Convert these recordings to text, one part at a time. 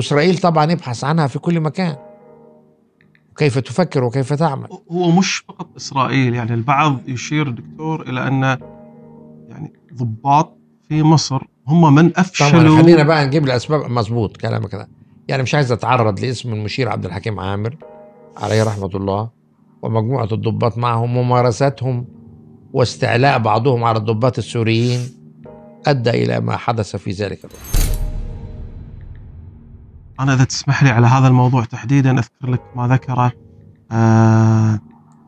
واسرائيل طبعا يبحث عنها في كل مكان كيف تفكر وكيف تعمل هو مش فقط اسرائيل يعني البعض يشير دكتور الى ان يعني ضباط في مصر هم من افشلوا طبعا خلينا بقى نجيب الاسباب مظبوط كلامك ده يعني مش عايز اتعرض لاسم المشير عبد الحكيم عامر عليه رحمه الله ومجموعه الضباط معهم ممارساتهم واستعلاء بعضهم على الضباط السوريين ادى الى ما حدث في ذلك الوقت أنا إذا تسمح لي على هذا الموضوع تحديدا أذكر لك ما ذكره آه،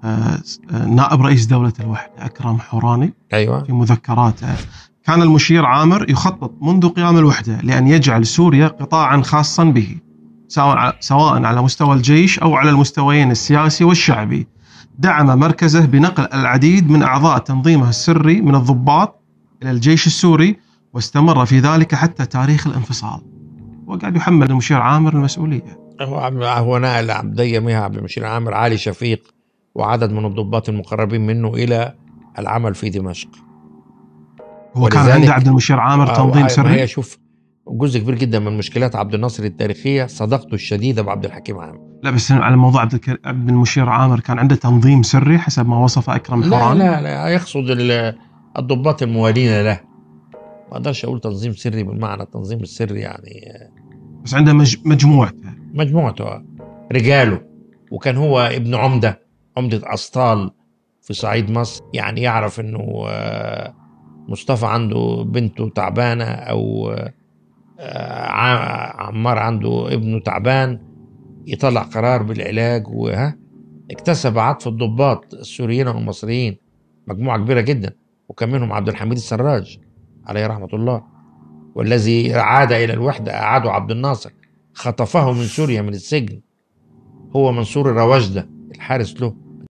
آه، نائب رئيس دولة الوحدة أكرم حوراني أيوة. في مذكراته كان المشير عامر يخطط منذ قيام الوحدة لأن يجعل سوريا قطاعا خاصا به سواء على مستوى الجيش أو على المستويين السياسي والشعبي دعم مركزه بنقل العديد من أعضاء تنظيمه السري من الضباط إلى الجيش السوري واستمر في ذلك حتى تاريخ الانفصال وقاعد يحمل المشير عامر المسؤوليه. هو هو نقل عبد مها عبد المشير عامر علي شفيق وعدد من الضباط المقربين منه الى العمل في دمشق. هو كان عند عبد المشير عامر آه، تنظيم آه، سري؟ هي شوف جزء كبير جدا من مشكلات عبد الناصر التاريخيه صداقته الشديده بعبد الحكيم عامر. لا بس على موضوع عبد, الك... عبد المشير عامر كان عنده تنظيم سري حسب ما وصف اكرم لا لا لا لا يقصد الضباط الموالين له. ما اقدرش اقول تنظيم سري بالمعنى التنظيم السري يعني بس عنده مج... مجموعته مجموعته آه. رجاله وكان هو ابن عمده عمده اسطال في صعيد مصر يعني يعرف انه آه، مصطفى عنده بنته تعبانه او آه، عمار عنده ابنه تعبان يطلع قرار بالعلاج وها اكتسب عطف الضباط السوريين والمصريين مجموعه كبيره جدا وكان منهم عبد الحميد السراج عليه رحمه الله والذي عاد إلى الوحدة أعاده عبد الناصر خطفه من سوريا من السجن هو منصور الروجدة الحارس له